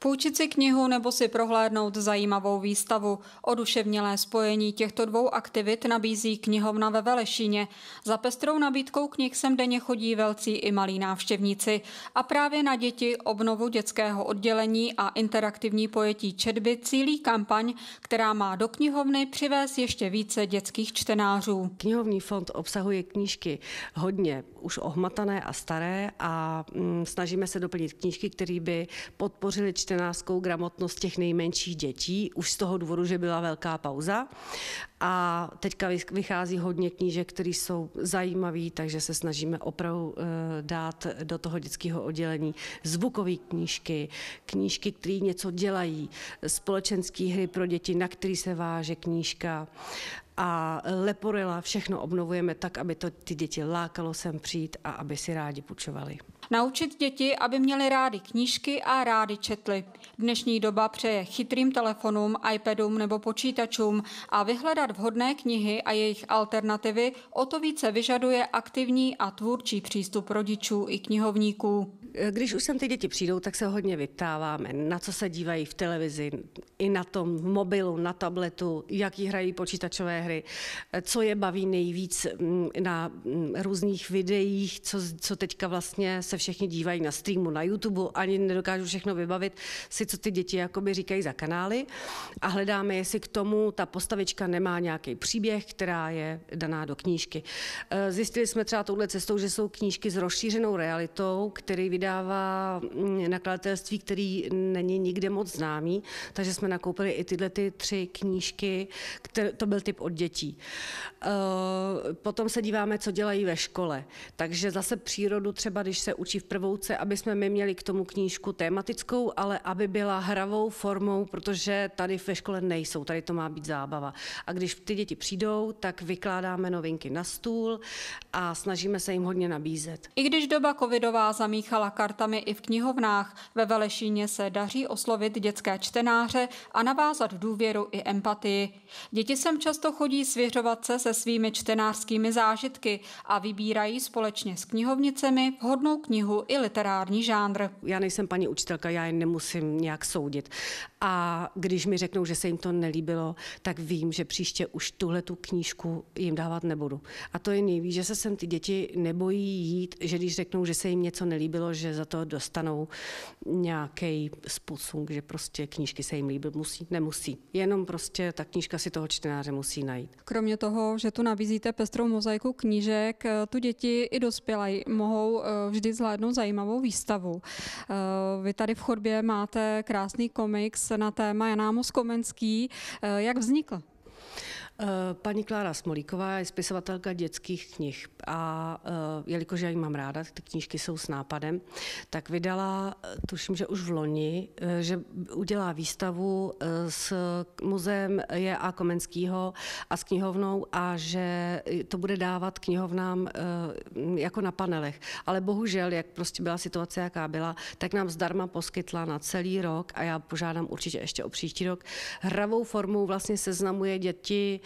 Půjčit si knihu nebo si prohlédnout zajímavou výstavu. Oduševnělé spojení těchto dvou aktivit nabízí knihovna ve Velešíně. Za pestrou nabídkou knih sem denně chodí velcí i malí návštěvníci. A právě na děti obnovu dětského oddělení a interaktivní pojetí četby cílí kampaň, která má do knihovny přivést ještě více dětských čtenářů. Knihovní fond obsahuje knížky hodně už ohmatané a staré a mm, snažíme se doplnit knížky, které by podpořily čtenářskou gramotnost těch nejmenších dětí, už z toho důvodu, že byla velká pauza. A teďka vychází hodně knížek, které jsou zajímavé, takže se snažíme opravdu eh, dát do toho dětského oddělení zvukové knížky, knížky, které něco dělají, společenské hry pro děti, na které se váže knížka a leporila, všechno obnovujeme tak, aby to ty děti lákalo sem přijít a aby si rádi půjčovali. Naučit děti, aby měli rádi knížky a rádi četli. Dnešní doba přeje chytrým telefonům, iPadům nebo počítačům a vyhledat vhodné knihy a jejich alternativy o to více vyžaduje aktivní a tvůrčí přístup rodičů i knihovníků. Když už sem ty děti přijdou, tak se hodně vyptáváme, na co se dívají v televizi, i na tom mobilu, na tabletu, jaký hrají počítačové hry, co je baví nejvíc mm, na mm, různých videích, co, co teďka vlastně se všichni dívají na streamu, na YouTube, ani nedokážu všechno vybavit si, co ty děti jakoby říkají za kanály a hledáme, jestli k tomu ta postavička nemá nějaký příběh, která je daná do knížky. E, zjistili jsme třeba touhle cestou, že jsou knížky s rozšířenou realitou, který vydává mm, nakladatelství, který není nikde moc známý, takže jsme nakoupili i tyhle ty tři knížky, které, to byl typ od dětí. Eh, potom se díváme, co dělají ve škole. Takže zase přírodu třeba, když se učí v prvouce, aby jsme my měli k tomu knížku tematickou, ale aby byla hravou formou, protože tady ve škole nejsou, tady to má být zábava. A když ty děti přijdou, tak vykládáme novinky na stůl a snažíme se jim hodně nabízet. I když doba covidová zamíchala kartami i v knihovnách. Ve Velešíně se daří oslovit dětské čtenáře a navázat důvěru i empatii. Děti sem často chodí svěřovat se se svými čtenářskými zážitky a vybírají společně s knihovnicemi vhodnou knihu i literární žánr. Já nejsem paní učitelka, já je nemusím nějak soudit. A když mi řeknou, že se jim to nelíbilo, tak vím, že příště už tuhle tu knížku jim dávat nebudu. A to je nejvíc, že se sem ty děti nebojí jít, že když řeknou, že se jim něco nelíbilo, že za to dostanou nějaký způsob, že prostě knížky se jim líbí, musí, nemusí. Jenom prostě ta knížka si toho čtenáře musí najít. Kromě toho, že tu nabízíte pestrou mozaiku knížek, eh, tu děti i dospělé mohou eh, vždy zhlédnout zajímavou výstavu. Eh, vy tady v chodbě máte krásný komiks na téma Jana Komenský. Jak vznikl? Eh, paní Klára Smolíková je spisovatelka dětských knih a eh, jelikož já ji mám ráda, ty knížky jsou s nápadem, tak vydala, eh, tuším, že už v loni, že udělá výstavu s muzeem J. A. Komenského a s knihovnou a že to bude dávat knihovnám jako na panelech. Ale bohužel, jak prostě byla situace, jaká byla, tak nám zdarma poskytla na celý rok a já požádám určitě ještě o příští rok. Hravou formou vlastně seznamuje děti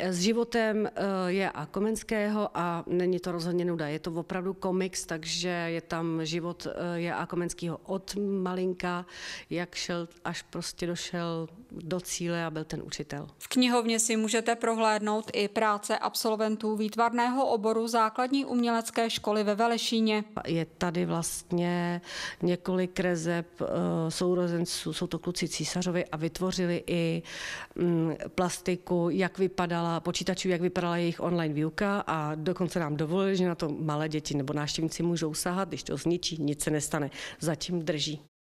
s životem eh, je a Komenského a není to rozhodně nuda. Je to opravdu komiks, takže je tam život eh, je a Komenského od malinka, jak šel, až prostě došel do cíle a byl ten učitel. V knihovně si můžete prohlédnout i práce absolventů výtvarného oboru základní umělecké školy ve Velešíně. Je tady vlastně několik rezeb, eh, sourozenců, jsou to kluci císařovi a vytvořili i mm, plastiku, jak vypadala počítačů, jak vypadala jejich online výuka a dokonce nám dovolili, že na to malé děti nebo návštěvníci můžou sahat, když to zničí, nic se nestane, zatím drží.